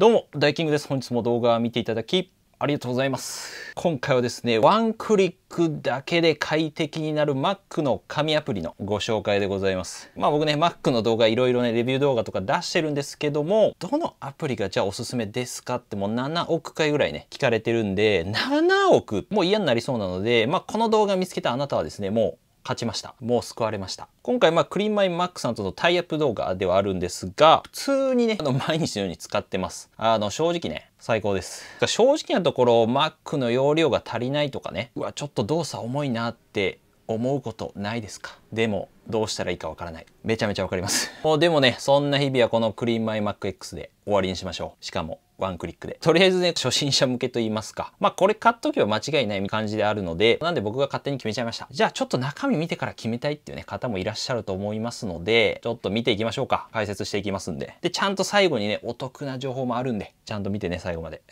どうも、ダイキングです。本日も動画を見ていただき、ありがとうございます。今回はですね、ワンクリックだけで快適になる Mac の紙アプリのご紹介でございます。まあ僕ね、Mac の動画いろいろね、レビュー動画とか出してるんですけども、どのアプリがじゃあおすすめですかってもう7億回ぐらいね、聞かれてるんで、7億もう嫌になりそうなので、まあこの動画見つけたあなたはですね、もう勝ちました。もう救われました。今回、まあ、クリーンマイマックさんとのタイアップ動画ではあるんですが、普通にね、あの、毎日のように使ってます。あの、正直ね、最高です。正直なところ、マックの容量が足りないとかね、うわ、ちょっと動作重いなって思うことないですかでも、どうしたらいいかわからない。めちゃめちゃわかります。もう、でもね、そんな日々はこのクリーンマイマック X で終わりにしましょう。しかも、ワンクリックで。とりあえずね、初心者向けと言いますか。まあこれ買っとけば間違いない感じであるので、なんで僕が勝手に決めちゃいました。じゃあちょっと中身見てから決めたいっていうね、方もいらっしゃると思いますので、ちょっと見ていきましょうか。解説していきますんで。で、ちゃんと最後にね、お得な情報もあるんで、ちゃんと見てね、最後まで。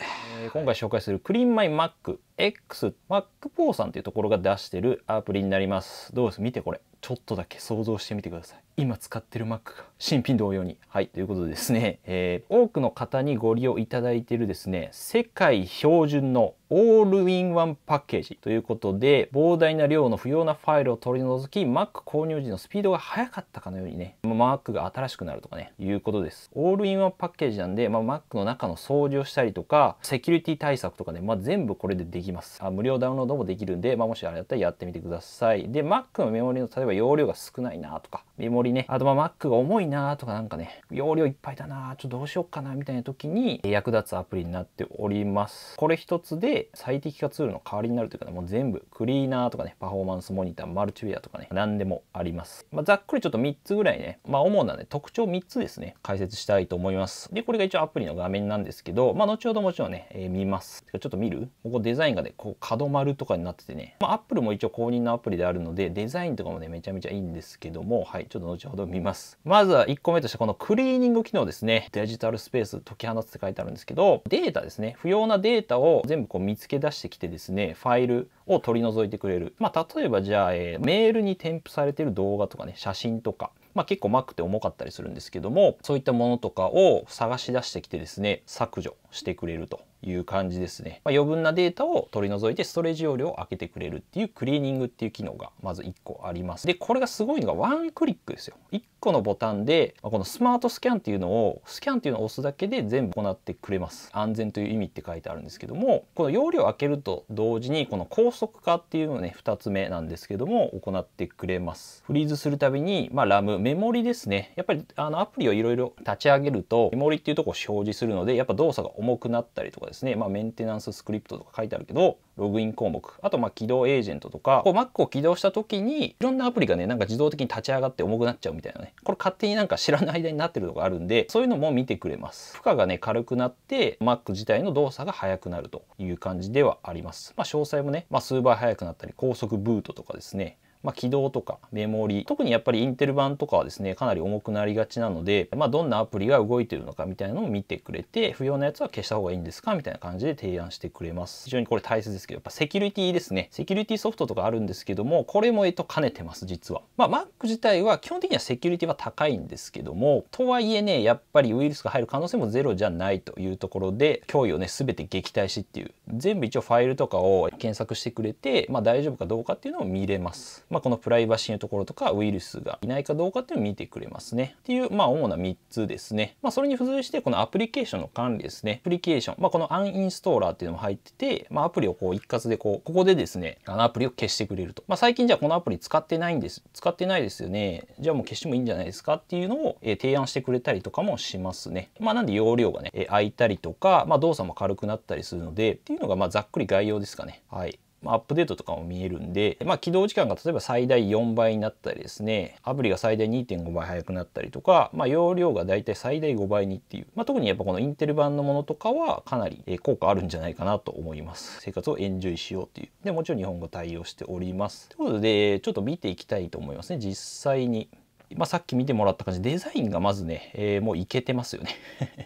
えー、今回紹介するクリーンマイマック X、MacPo さんっていうところが出してるアプリになります。どうです見てこれ。ちょっとだけ想像してみてください。今使ってる Mac が新品同様に。はい、ということでですね、えー、多くの方にご利用いただいているですね、世界標準のオールインワンパッケージということで、膨大な量の不要なファイルを取り除き、Mac 購入時のスピードが速かったかのようにね、Mac が新しくなるとかね、いうことです。オールインワンパッケージなんで、まあ、Mac の中の掃除をしたりとか、セキュリティ対策とかね、まあ、全部これでできますあ。無料ダウンロードもできるんで、まあ、もしあれだったらやってみてください。で、Mac のメモリの例えばば容量が少ないなとか、メモリね、あとまあ Mac が重いなとかなんかね、容量いっぱいだなちょっとどうしよっかなみたいな時に役立つアプリになっております。これ一つで最適化ツールの代わりになるというか、ね、もう全部クリーナーとかね、パフォーマンスモニター、マルチウェアとかね、何でもあります。まあ、ざっくりちょっと3つぐらいね、まあ主なね、特徴3つですね、解説したいと思います。で、これが一応アプリの画面なんですけど、まあ後ほどもちろんね、えー、見ます。ちょっと見るここデザインがね、こう角丸とかになっててね、まあ Apple も一応公認のアプリであるので、デザインとかもね、めちゃめちゃいいんですけども、はい、ちょっと後ほど見ます。まずは1個目としてこのクリーニング機能ですね。デジタルスペース解き放つって書いてあるんですけど、データですね。不要なデータを全部こう見つけ出してきてですね、ファイルを取り除いてくれる。まあ、例えばじゃあ、えー、メールに添付されてる動画とかね、写真とか、まあ、結構 Mac って重かったりするんですけどもそういったものとかを探し出してきてですね削除してくれるという感じですね、まあ、余分なデータを取り除いてストレージ容量を開けてくれるっていうクリーニングっていう機能がまず1個ありますでこれがすごいのがワンクリックですよ1個のボタンで、まあ、このスマートスキャンっていうのをスキャンっていうのを押すだけで全部行ってくれます安全という意味って書いてあるんですけどもこの容量を開けると同時にこの高速化っていうのね2つ目なんですけども行ってくれますフリーズするたびにまあ、ラムメモリですねやっぱりあのアプリをいろいろ立ち上げるとメモリっていうとこを表示するのでやっぱ動作が重くなったりとかですね、まあ、メンテナンススクリプトとか書いてあるけど、ログイン項目、あとまあ起動エージェントとか、こう Mac を起動した時に、いろんなアプリがね、なんか自動的に立ち上がって重くなっちゃうみたいなね、これ勝手になんか知らない間になってるのがあるんで、そういうのも見てくれます。負荷がね、軽くなって、Mac 自体の動作が速くなるという感じではあります。まあ、詳細もね、まあ、数倍速くなったり、高速ブートとかですね、まあ、起動とかメモリ特にやっぱりインテル版とかはですねかなり重くなりがちなので、まあ、どんなアプリが動いてるのかみたいなのを見てくれて不要なやつは消した方がいいんですかみたいな感じで提案してくれます非常にこれ大切ですけどやっぱセキュリティですねセキュリティソフトとかあるんですけどもこれもえっと兼ねてます実はまあ Mac 自体は基本的にはセキュリティは高いんですけどもとはいえねやっぱりウイルスが入る可能性もゼロじゃないというところで脅威をね全て撃退しっていう全部一応ファイルとかを検索してくれてまあ大丈夫かどうかっていうのを見れますまあ、このプライバシーのところとかウイルスがいないかどうかっていうのを見てくれますね。っていう、まあ、主な3つですね。まあ、それに付随してこのアプリケーションの管理ですね。アプリケーション、まあ、このアンインストーラーっていうのも入ってて、まあ、アプリをこう一括でこう、ここでですね、あのアプリを消してくれると。まあ、最近じゃあこのアプリ使ってないんです。使ってないですよね。じゃあもう消してもいいんじゃないですかっていうのを、え提案してくれたりとかもしますね。まあ、なんで容量がね、え空いたりとか、まあ、動作も軽くなったりするので、っていうのがまあざっくり概要ですかね。はい。アップデートとかも見えるんで、まあ、起動時間が例えば最大4倍になったりですね、アプリが最大2.5倍速くなったりとか、まあ、容量が大体最大5倍にっていう、まあ、特にやっぱこのインテル版のものとかはかなり効果あるんじゃないかなと思います。生活をエンジョイしようっていう。で、もちろん日本語対応しております。ということで、ちょっと見ていきたいと思いますね、実際に。まあ、さっき見てもらった感じデザインがまずね、えー、もういけてますよね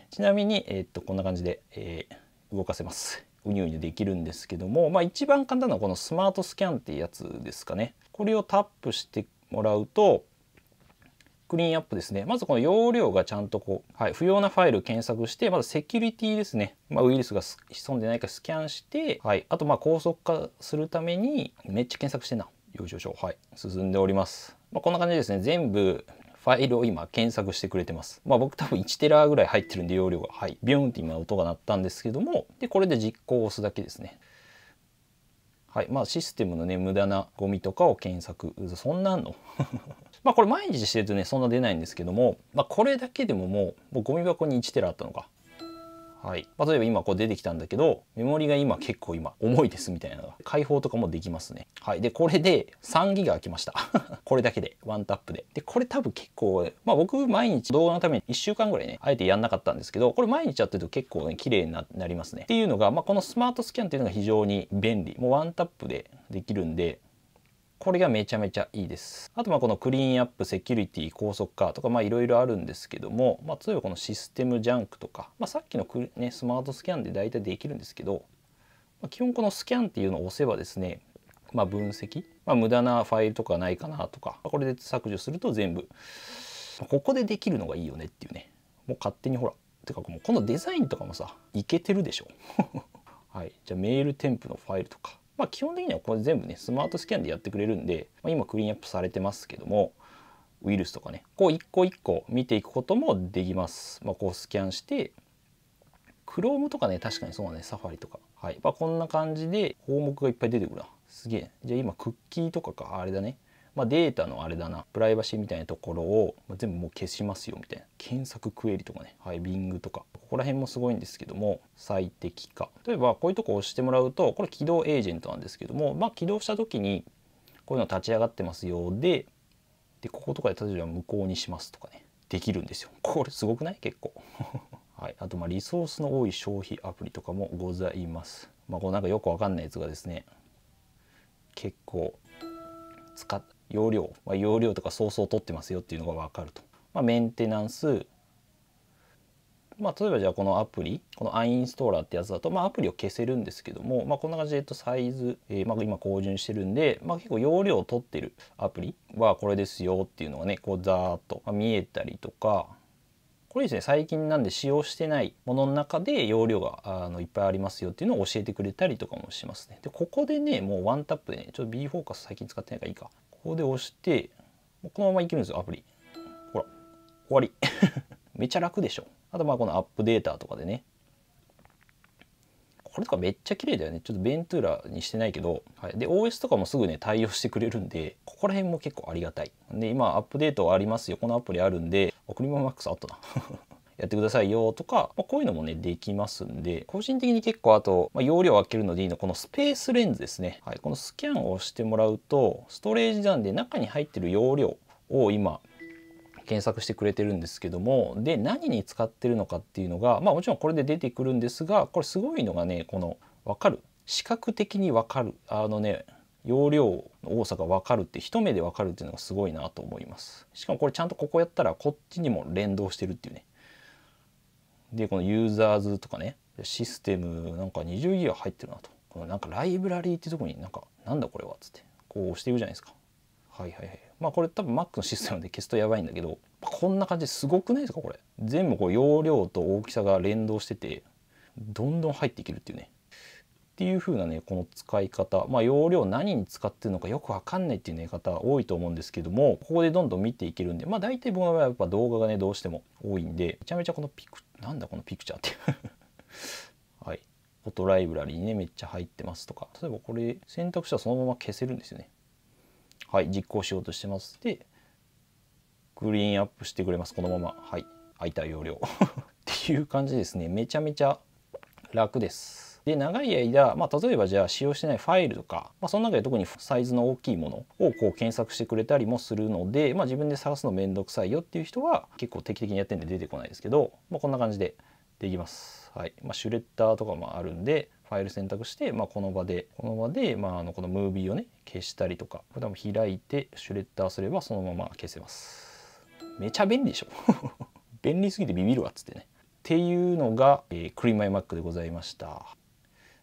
ちなみに、えー、っとこんな感じで、えー、動かせますうにゅうにできるんですけども、まあ、一番簡単なのはこのスマートスキャンっていうやつですかね。これをタップしてもらうとクリーンアップですね。まずこの容量がちゃんとこう、はい、不要なファイル検索して、まずセキュリティですね。まあ、ウイルスが潜んでないかスキャンして、はい、あとまあ高速化するために、めっちゃ検索してな。よいしょよいしょ。はい。進んでおります。まあ、こんな感じですね。全部ファイルを今検索してくれてます。まあ僕多分1テラぐらい入ってるんで容量が。はい。ビューンって今音が鳴ったんですけども、で、これで実行を押すだけですね。はい。まあシステムのね、無駄なゴミとかを検索。そんなんの まあこれ毎日してるとね、そんな出ないんですけども、まあこれだけでももう、もうゴミ箱に1テラあったのか。はい、ま例えば今こう出てきたんだけどメモリが今結構今重いですみたいなの放とかもできますねはいでこれで3ギガ空きました これだけでワンタップででこれ多分結構まあ僕毎日動画のために1週間ぐらいねあえてやんなかったんですけどこれ毎日やってると結構ね綺麗になりますねっていうのが、まあ、このスマートスキャンっていうのが非常に便利もうワンタップでできるんでこれがめちゃめちゃいいです。あとまあこのクリーンアップ、セキュリティ、高速化とかまあいろいろあるんですけども、まあ、例えばこのシステムジャンクとか、まあ、さっきのね、スマートスキャンで大体できるんですけど、まあ、基本このスキャンっていうのを押せばですね、まあ、分析、まあ、無駄なファイルとかないかなとか、これで削除すると全部、ここでできるのがいいよねっていうね、もう勝手にほら、てかもうこのデザインとかもさ、いけてるでしょ。はい、じゃあメール添付のファイルとか、まあ、基本的にはこれ全部ねスマートスキャンでやってくれるんで、まあ、今クリーンアップされてますけどもウイルスとかねこう一個一個見ていくこともできます。まあ、こうスキャンして Chrome とかね確かにそうだねサファリとかはい、まあ、こんな感じで項目がいっぱい出てくるなすげえじゃあ今クッキーとかかあれだねまあ、データのあれだなプライバシーみたいなところを全部もう消しますよみたいな検索クエリとかねはい Bing とかここら辺もすごいんですけども最適化例えばこういうとこ押してもらうとこれ起動エージェントなんですけども、まあ、起動した時にこういうの立ち上がってますよででこことかで例えば無効にしますとかねできるんですよこれすごくない結構 はい、あとまリソースの多い消費アプリとかもございます。まあ、こうなんかよくわかんないやつがですね結構使っ容量、まあ、容量とかそうそう取ってますよっていうのが分かると、まあ、メンテナンスまあ、例えばじゃあこのアプリこのアインストーラーってやつだと、まあ、アプリを消せるんですけども、まあ、こんな感じで、えっと、サイズ、えー、まあ、今更新してるんで、まあ、結構容量を取ってるアプリはこれですよっていうのがねこうザーッと見えたりとかこれですね最近なんで使用してないものの中で容量があのいっぱいありますよっていうのを教えてくれたりとかもしますねでここでねもうワンタップでねちょっと B フォーカス最近使ってないからいいかここで押してこのままいけるんですよアプリほら終わり めちゃ楽でしょあとまあこのアップデータとかでねこれとかめっちゃ綺麗だよねちょっとベントゥーラにしてないけど、はい、で OS とかもすぐね対応してくれるんでここら辺も結構ありがたいで今アップデートありますよこのアプリあるんで送り物マックスあったな やってくださいよとか、まあ、こういうのもねできますんで個人的に結構あと、まあ、容量を空けるのでいいのこのスペースレンズですね、はい、このスキャンをしてもらうとストレージなんで中に入ってる容量を今検索してくれてるんですけどもで何に使ってるのかっていうのが、まあ、もちろんこれで出てくるんですがこれすごいのがねこの分かる視覚的に分かるあのね容量の多さが分かるって一目で分かるっていうのがすごいなと思いますしかもこれちゃんとここやったらこっちにも連動してるっていうねでこのユーザーズとかねシステムなんか20ギガ入ってるなとこのなんかライブラリーってとこになんかなんだこれはっつってこう押していくじゃないですかはいはいはいまあこれ多分 Mac のシステムで消すとやばいんだけど、こんな感じすごくないですかこれ。全部こう容量と大きさが連動してて、どんどん入っていけるっていうね。っていう風なね、この使い方。まあ容量何に使ってるのかよくわかんないっていうね、方多いと思うんですけども、ここでどんどん見ていけるんで、まあ大体僕の場合はやっぱ動画がね、どうしても多いんで、めちゃめちゃこのピク、なんだこのピクチャーっていう はい。フォトライブラリーにね、めっちゃ入ってますとか、例えばこれ選択肢はそのまま消せるんですよね。はい、実行しようとしてます。で、グリーンアップしてくれます。このまま。はい。空いた容量。っていう感じですね。めちゃめちゃ楽です。で、長い間、まあ、例えばじゃあ使用してないファイルとか、まあ、その中で特にサイズの大きいものをこう検索してくれたりもするので、まあ、自分で探すのめんどくさいよっていう人は結構定期的にやってるんで出てこないですけど、まあ、こんな感じでできます。はいまあ、シュレッダーとかもあるんで、ファイル選択して、まあ、この場でこの場で、まあ、あのこのムービーをね消したりとかこれも開いてシュレッダーすればそのまま消せますめちゃ便利でしょ 便利すぎてビビるわっつってねっていうのが、えー、クリーマイマックでございました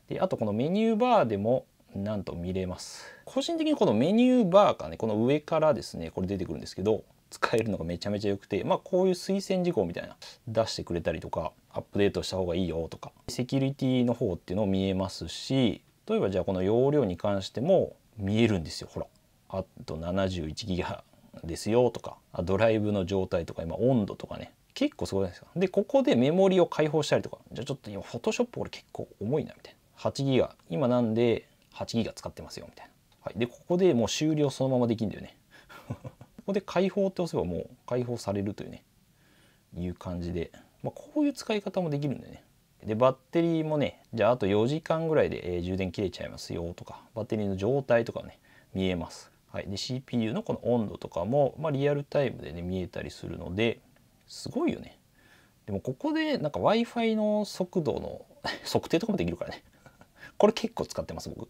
であとこのメニューバーでもなんと見れます個人的にこのメニューバーかねこの上からですねこれ出てくるんですけど使えるのがめちゃめちゃ良くて、まあ、こういう推薦事項みたいな出してくれたりとかアップデートした方がいいよとかセキュリティの方っていうのも見えますし例えばじゃあこの容量に関しても見えるんですよほらあと71ギガですよとかドライブの状態とか今温度とかね結構すごいですかでここでメモリを解放したりとかじゃあちょっと今フォトショップこれ結構重いなみたいな8ギガ今なんで8ギガ使ってますよみたいな、はい、でここでもう終了そのままできるんだよねこで解放って押せばもう解放されるというねいう感じで、まあ、こういう使い方もできるんでねでバッテリーもねじゃああと4時間ぐらいで、えー、充電切れちゃいますよとかバッテリーの状態とかね見えます、はい、で CPU のこの温度とかも、まあ、リアルタイムでね見えたりするのですごいよねでもここでなんか w i f i の速度の 測定とかもできるからねこれ結構使ってます僕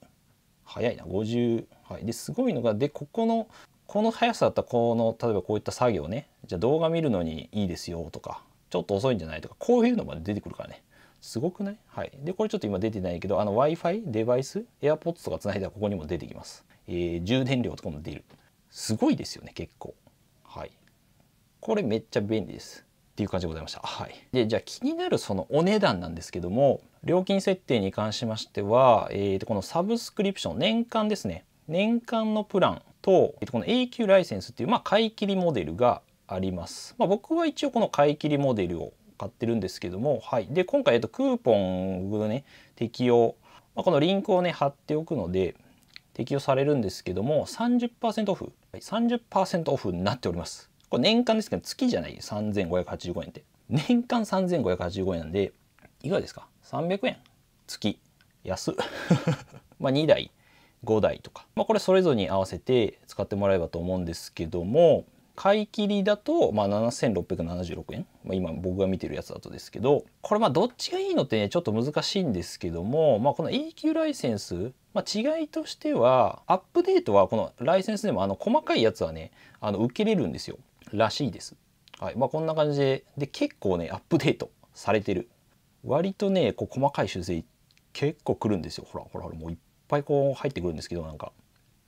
早いな50はいですごいのがでここのこの速さだったらこの例えばこういった作業ねじゃあ動画見るのにいいですよとかちょっと遅いんじゃないとかこういうのまで出てくるからねすごくないはい。で、これちょっと今出てないけど、あの Wi-Fi、デバイス、AirPods とか繋いだらここにも出てきます。えー、充電量とかも出る。すごいですよね、結構。はい。これめっちゃ便利です。っていう感じでございました。はい。で、じゃあ気になるそのお値段なんですけども、料金設定に関しましては、えーと、このサブスクリプション、年間ですね。年間のプランとこの AQ ライセンスっていうまあ買い切りモデルがあります。まあ、僕は一応この買い切りモデルを買ってるんですけども、はい、で今回、えっと、クーポンのね適用、まあ、このリンクをね貼っておくので適用されるんですけども30%オフ30%オフになっております。これ年間ですけど月じゃない3585円って年間3585円なんでいかがですか300円月安 まあ2台5台とか、まあ、これそれぞれに合わせて使ってもらえばと思うんですけども買い切りだと、まあ、7676円、まあ、今僕が見てるやつだとですけどこれまあどっちがいいのってねちょっと難しいんですけども、まあ、この A 級ライセンス、まあ、違いとしてはアップデートはこのライセンスでもあの細かいやつはねあの受けれるんですよらしいです。はいまあ、こんな感じでで結構ねアップデートされてる割とねこう細かい修正結構くるんですよほらほらほらもういっぱいこう入ってくるんですけどなんか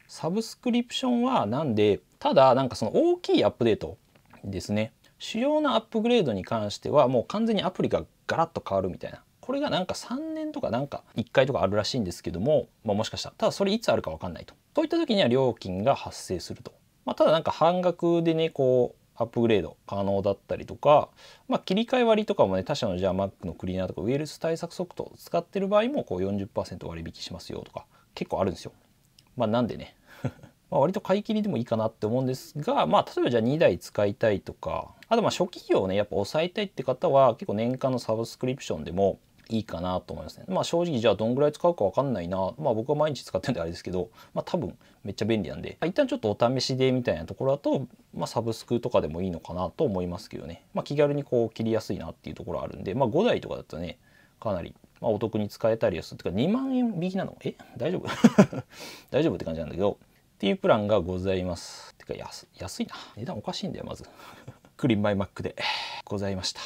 サブスクリプションはなんでただなんかその大きいアップデートですね主要なアップグレードに関してはもう完全にアプリがガラッと変わるみたいなこれがなんか3年とかなんか1回とかあるらしいんですけども、まあ、もしかしたらただそれいつあるか分かんないとそういった時には料金が発生すると、まあ、ただなんか半額でねこうアップグレード可能だったりとか、まあ、切り替え割とかもね他社のじゃあ Mac のクリーナーとかウイルス対策ソフトを使ってる場合もこう40%割引しますよとか結構あるんですよ。まあ、なんでね ま割と買い切りでもいいかなって思うんですが、まあ、例えばじゃあ2台使いたいとか、あとまあ初期費用をね、やっぱ抑えたいって方は、結構年間のサブスクリプションでもいいかなと思いますね。まあ正直じゃあどんぐらい使うかわかんないな。まあ僕は毎日使ってるんであれですけど、まあ多分めっちゃ便利なんで、一旦ちょっとお試しでみたいなところだと、まあサブスクとかでもいいのかなと思いますけどね。まあ気軽にこう切りやすいなっていうところあるんで、まあ5台とかだとね、かなりまあ、お得に使えたりする。とか2万円引きなのえ大丈夫 大丈夫って感じなんだけど。っていうプランがございます。てか安安いな。値段おかしいんだよ、まず。クリンマイマックでございました。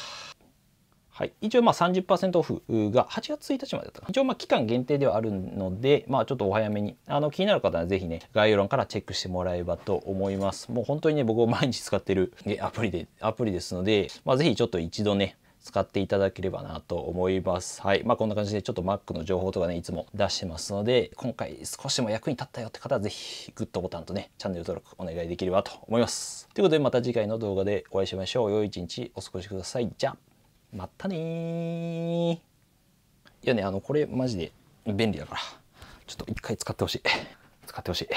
はい、一応まあ30%オフが8月1日までだったか一応まあ期間限定ではあるので、まあ、ちょっとお早めにあの気になる方は是非ね概要欄からチェックしてもらえればと思いますもう本当にね僕を毎日使ってるアプリでアプリですので、まあ、是非ちょっと一度ね使っていただければなと思います。はい。まあ、こんな感じでちょっと Mac の情報とかね、いつも出してますので、今回少しでも役に立ったよって方はぜひグッドボタンとね、チャンネル登録お願いできればと思います。ということでまた次回の動画でお会いしましょう。良い一日お過ごしください。じゃあ、またねいやね、あの、これマジで便利だから、ちょっと一回使ってほしい。使ってほしい。